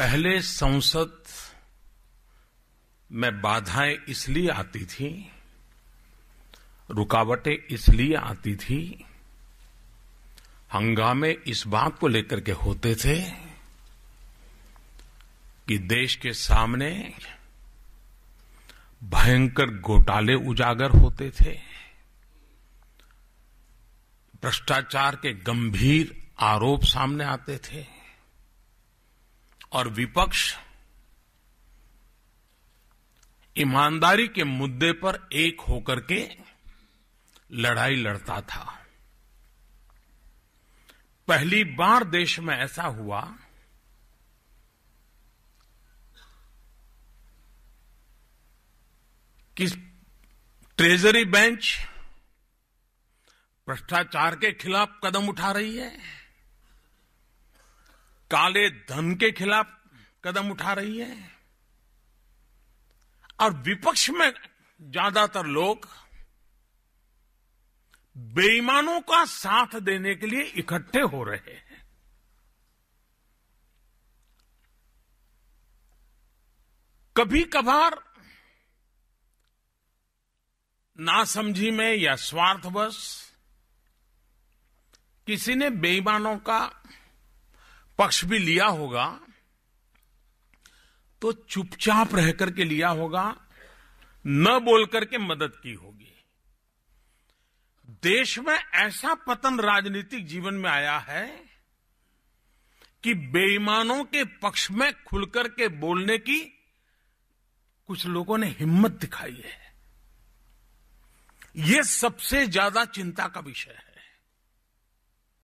पहले संसद में बाधाएं इसलिए आती थी रुकावटें इसलिए आती थी हंगामे इस बात को लेकर के होते थे कि देश के सामने भयंकर घोटाले उजागर होते थे भ्रष्टाचार के गंभीर आरोप सामने आते थे और विपक्ष ईमानदारी के मुद्दे पर एक होकर के लड़ाई लड़ता था पहली बार देश में ऐसा हुआ कि ट्रेजरी बेंच भ्रष्टाचार के खिलाफ कदम उठा रही है काले धन के खिलाफ कदम उठा रही है और विपक्ष में ज्यादातर लोग बेईमानों का साथ देने के लिए इकट्ठे हो रहे हैं कभी कभार नासमझी में या स्वार्थवश किसी ने बेईमानों का पक्ष भी लिया होगा तो चुपचाप रह करके लिया होगा न बोल करके मदद की होगी देश में ऐसा पतन राजनीतिक जीवन में आया है कि बेईमानों के पक्ष में खुलकर के बोलने की कुछ लोगों ने हिम्मत दिखाई है यह सबसे ज्यादा चिंता का विषय है